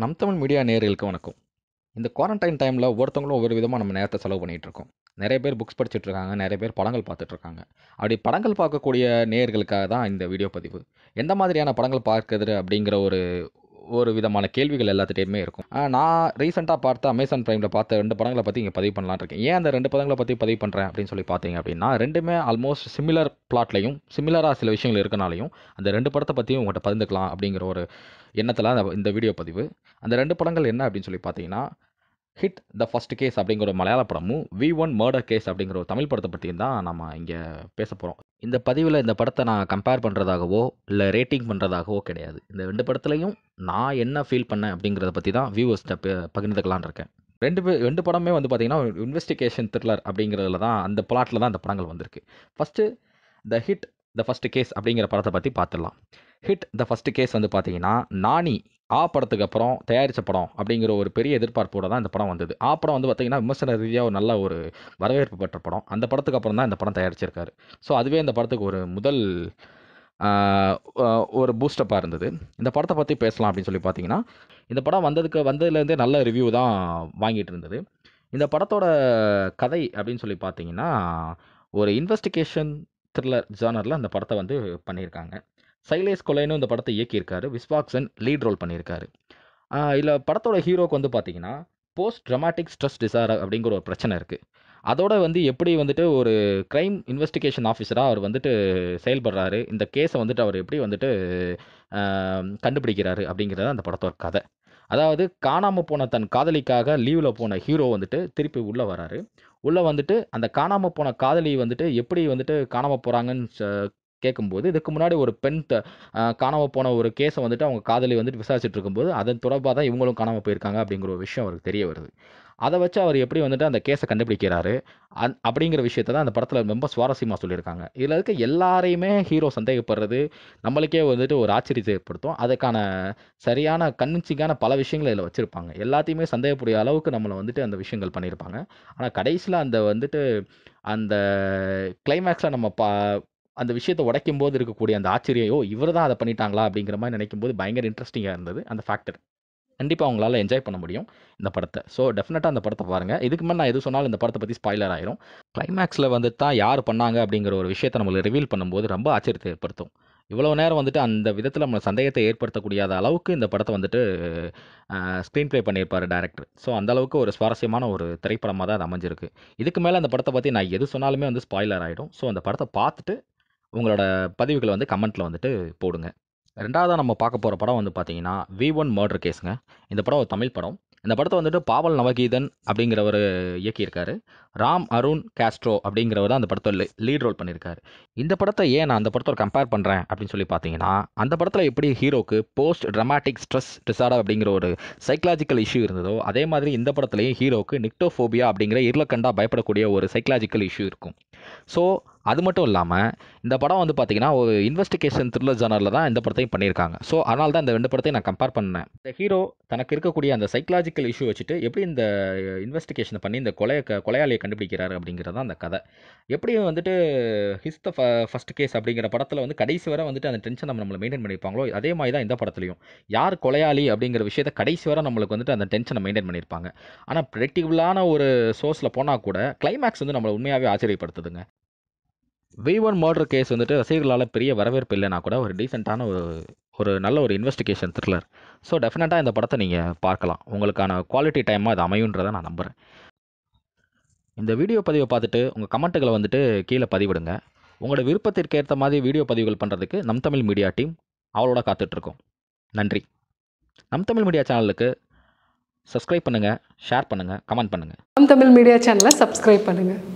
நம் தமிழ் மீடியா நேர்களுக்கு வணக்கம் இந்த குவாரண்டைன் டைமில் ஒவ்வொருத்தவங்களும் ஒவ்வொரு விதமாக நம்ம நேரத்தை செலவு பண்ணிகிட்ருக்கோம் நிறைய பேர் புக்ஸ் படிச்சுட்ருக்காங்க நிறைய பேர் படங்கள் பார்த்துட்ருக்காங்க அப்படி படங்கள் பார்க்கக்கூடிய நேர்களுக்காக தான் இந்த வீடியோ பதிவு எந்த மாதிரியான படங்கள் பார்க்குறது அப்படிங்கிற ஒரு ஒரு விதமான கேள்விகள் எல்லாத்துட்டையுமே இருக்கும் நான் ரீசெண்டாக பார்த்த அமேசான் ப்ரைமில் பார்த்த ரெண்டு படங்களை பற்றி இங்கே பதிவு பண்ணலான் இருக்கேன் ஏன் அந்த ரெண்டு படங்களை பற்றி பதிவு பண்ணுறேன் அப்படின்னு சொல்லி பார்த்தீங்க அப்படின்னா ரெண்டுமே ஆல்மோஸ்ட் சிமிலர் பிளாட்லையும் சிமிலராக சில விஷயங்கள் இருக்கனாலையும் அந்த ரெண்டு படத்தை பற்றியும் உங்கள்கிட்ட பதிந்துக்கலாம் அப்படிங்கிற ஒரு எண்ணத்தில் இந்த வீடியோ பதிவு அந்த ரெண்டு படங்கள் என்ன அப்படின்னு சொல்லி பார்த்தீங்கன்னா ஹிட் த ஃபஸ்ட் கேஸ் அப்படிங்கிற ஒரு மலையாள படமும் வி ஒன் மர்டர் கேஸ் அப்படிங்கிற ஒரு தமிழ் படத்தை பற்றியும் தான் நம்ம இங்கே பேச போகிறோம் இந்த பதிவில் இந்த படத்தை நான் கம்பேர் பண்ணுறதாகவோ இல்லை ரேட்டிங் பண்ணுறதாகவோ கிடையாது இந்த ரெண்டு படத்துலையும் நான் என்ன ஃபீல் பண்ணேன் அப்படிங்கிறத பற்றி தான் வியூவர்ஸ்ட்டை பகிர்ந்துக்கலான் இருக்கேன் ரெண்டு பேர் ரெண்டு படமே வந்து பார்த்திங்கன்னா இன்வெஸ்டிகேஷன் த்ரில்லர் அப்படிங்கிறதுல தான் அந்த பிளாட்டில் தான் அந்த படங்கள் வந்திருக்கு first the hit the first case அப்படிங்கிற படத்தை பற்றி பார்த்துடலாம் ஹிட் த ஃபஸ்ட்டு கேஸ் வந்து பார்த்தீங்கன்னா நானி ஆ படத்துக்கு அப்புறம் தயாரித்த படம் அப்படிங்கிற ஒரு பெரிய எதிர்பார்ப்போடு தான் இந்த படம் வந்தது ஆ படம் வந்து பார்த்திங்கன்னா விமர்சன ரீதியாக ஒரு நல்ல ஒரு வரவேற்பு பெற்ற படம் அந்த படத்துக்கு அப்புறம் தான் இந்த படம் தயாரிச்சிருக்காரு ஸோ அதுவே இந்த படத்துக்கு ஒரு முதல் ஒரு பூஸ்டப்பாக இருந்தது இந்த படத்தை பற்றி பேசலாம் அப்படின்னு சொல்லி பார்த்தீங்கன்னா இந்த படம் வந்ததுக்கு வந்ததுலேருந்தே நல்ல ரிவ்யூ தான் வாங்கிட்டு இருந்தது இந்த படத்தோட கதை அப்படின்னு சொல்லி பார்த்தீங்கன்னா ஒரு இன்வெஸ்டிகேஷன் த்ரில்லர் ஜானரில் அந்த படத்தை வந்து பண்ணியிருக்காங்க சைலேஷ் கொலைன்னு இந்த படத்தை இயக்கியிருக்காரு விஸ்வாக்சன் லீட் ரோல் பண்ணியிருக்காரு இதில் படத்தோட ஹீரோக்கு வந்து பார்த்தீங்கன்னா போஸ்ட் ட்ரமாட்டிக் ஸ்ட்ரெஸ் டிசார் அப்படிங்கிற ஒரு பிரச்சனை இருக்குது அதோட வந்து எப்படி வந்துட்டு ஒரு க்ரைம் இன்வெஸ்டிகேஷன் ஆஃபீஸராக அவர் வந்துட்டு செயல்படுறாரு இந்த கேஸை வந்துட்டு அவர் எப்படி வந்துட்டு கண்டுபிடிக்கிறாரு அப்படிங்கிறது அந்த படத்தோட கதை அதாவது காணாமல் போன தன் காதலிக்காக லீவில் போன ஹீரோ வந்துட்டு திருப்பி உள்ளே வராரு உள்ளே வந்துட்டு அந்த காணாமல் போன காதலி வந்துட்டு எப்படி வந்துட்டு காணாமல் போகிறாங்கன்னு கேட்கும்போது இதுக்கு முன்னாடி ஒரு பெண் காணாமல் போன ஒரு கேஸை வந்துட்டு அவங்க காதலி வந்துட்டு விசாரிச்சுட்டு இருக்கும்போது அதன் தொடர்பாக தான் இவங்களும் காணாமல் போயிருக்காங்க அப்படிங்கிற ஒரு விஷயம் அவருக்கு தெரிய வருது அதை வச்சு அவர் எப்படி வந்துட்டு அந்த கேஸை கண்டுபிடிக்கிறாரு அந் அப்படிங்கிற விஷயத்த தான் அந்த படத்தில் ரொம்ப சுவாரஸ்யமாக சொல்லியிருக்காங்க இதில் இருக்க எல்லாரையுமே ஹீரோ சந்தேகப்படுறது நம்மளுக்கே வந்துட்டு ஒரு ஆச்சரியத்தை ஏற்படுத்தும் அதுக்கான சரியான கன்வின்சிங்கான பல விஷயங்களை இதில் வச்சுருப்பாங்க எல்லாத்தையுமே சந்தேகப்படிய அளவுக்கு நம்மளை வந்துட்டு அந்த விஷயங்கள் பண்ணியிருப்பாங்க ஆனால் கடைசியில் அந்த வந்துட்டு அந்த கிளைமேக்ஸில் நம்ம பா அந்த விஷயத்தை உடைக்கும் போது இருக்கக்கூடிய அந்த ஆச்சரியோ இவர் தான் அதை பண்ணிட்டாங்களா அப்படிங்கிற மாதிரி நினைக்கும் போது பயங்கர இன்ட்ரெஸ்டிங்காக இருந்தது அந்த ஃபேக்டர் கண்டிப்பாக அவங்களால என்ஜாய் பண்ண முடியும் இந்த படத்தை ஸோ டெஃபினட்டாக அந்த படத்தை பாருங்கள் இதுக்கு மேலே நான் எது சொன்னாலும் இந்த படத்தை பற்றி ஸ்பாய்லர் ஆயிரும் கிளைமேக்ஸில் வந்து தான் யார் பண்ணாங்க அப்படிங்கிற ஒரு விஷயத்தை நம்மளை ரிவீல் பண்ணும்போது ரொம்ப ஆச்சரியத்தை ஏற்படுத்தும் இவ்வளோ நேரம் வந்துட்டு அந்த விதத்தில் நம்ம சந்தேகத்தை ஏற்படுத்தக்கூடிய அளவுக்கு இந்த படத்தை வந்துட்டு ஸ்க்ரீன் ப்ளே பண்ணியிருப்பார் டேரக்டர் ஸோ அந்தளவுக்கு ஒரு சுவாரஸ்யமான ஒரு திரைப்படமாக தான் அது அமைஞ்சிருக்கு இதுக்கு மேலே அந்த படத்தை பற்றி நான் எது சொன்னாலுமே வந்து ஸ்பாய்லர் ஆகிடும் ஸோ அந்த படத்தை பார்த்துட்டு உங்களோட பதிவுகளை வந்து கமெண்ட்டில் வந்துட்டு போடுங்க ரெண்டாவதாக நம்ம பார்க்க போகிற படம் வந்து பார்த்தீங்கன்னா வி ஒன் மர்டர் கேஸுங்க இந்த படம் ஒரு தமிழ் படம் இந்த படத்தை வந்துட்டு பாவல் நவகீதன் அப்படிங்கிறவர் இயக்கியிருக்காரு ராம் அருண் கேஸ்ட்ரோ அப்படிங்கிறவர் தான் அந்த படத்தை லீட் ரோல் பண்ணியிருக்காரு இந்த படத்தை ஏன் நான் அந்த படத்தோட கம்பேர் பண்ணுறேன் அப்படின்னு சொல்லி பார்த்தீங்கன்னா அந்த படத்தில் எப்படி ஹீரோக்கு போஸ்ட் ட்ரமாட்டிக் ஸ்ட்ரெஸ் டிசார்டர் அப்படிங்கிற ஒரு சைக்கலாஜிக்கல் இஷ்யூ இருந்ததோ அதே மாதிரி இந்த படத்துலையும் ஹீரோக்கு நிக்டோஃபோபியா அப்படிங்கிற இருளக்கண்டா பயப்படக்கூடிய ஒரு சைக்கலாஜிக்கல் இஷ்யூ இருக்கும் ஸோ அது மட்டும் இல்லாமல் இந்த படம் வந்து பார்த்தீங்கன்னா ஒரு இன்வெஸ்டிகேஷன் த்ரில்லர் ஜானரில் தான் இந்த படத்தையும் பண்ணியிருக்காங்க ஸோ அதனால தான் இந்த ரெண்டு படத்தையும் நான் கம்பேர் பண்ணேன் இந்த ஹீரோ தனக்கு இருக்கக்கூடிய அந்த சைக்கலாஜிக்கல் இஷ்யூ வச்சுட்டு எப்படி இந்த இன்வெஸ்டிகேஷனை பண்ணி இந்த கொலைய கொலையாளியை கண்டுபிடிக்கிறாரு அப்படிங்கிறது தான் அந்த கதை எப்படி வந்துட்டு ஹிஸ் த ஃபஸ்ட் கேஸ் அப்படிங்கிற படத்தில் வந்து கடைசி வரை வந்துட்டு அந்த டென்ஷன் நம்ம நம்மளை மெயின்டைன் பண்ணியிருப்பாங்களோ அதே மாதிரி தான் இந்த படத்துலையும் யார் கொலையாளி அப்படிங்கிற விஷயத்தை கடைசி வரை நம்மளுக்கு வந்துட்டு அந்த டென்ஷனை மெயின்டைன் பண்ணியிருப்பாங்க ஆனால் ப்ரெடிக்டிபிளான ஒரு சோர்ஸில் போனால் கூட கிளைமேக்ஸ் வந்து நம்மளை உண்மையாகவே ஆச்சரியப்படுத்துதுங்க வி ஒன் மர்டர் கேஸ் வந்துட்டு ரசிகர்களால் பெரிய வரவேற்பு இல்லைனா கூட ஒரு டீசெண்டான ஒரு ஒரு நல்ல ஒரு இன்வெஸ்டிகேஷன் த்ரில்லர் ஸோ டெஃபினட்டாக இந்த படத்தை நீங்கள் பார்க்கலாம் உங்களுக்கான குவாலிட்டி டைமாக அது அமையுன்றதை நான் நம்புகிறேன் இந்த வீடியோ பதிவை பார்த்துட்டு உங்கள் கமெண்ட்டுகளை வந்துட்டு கீழே பதிவிடுங்க உங்களோட விருப்பத்திற்கு ஏற்ற மாதிரி வீடியோ பதிவுகள் பண்ணுறதுக்கு நம் தமிழ் மீடியா டீம் அவளோட காத்துட்ருக்கோம் நன்றி நம் தமிழ் மீடியா சேனலுக்கு சப்ஸ்கிரைப் பண்ணுங்கள் ஷேர் பண்ணுங்கள் கமெண்ட் பண்ணுங்கள் நம் தமிழ் மீடியா சேனலை சப்ஸ்கிரைப் பண்ணுங்கள்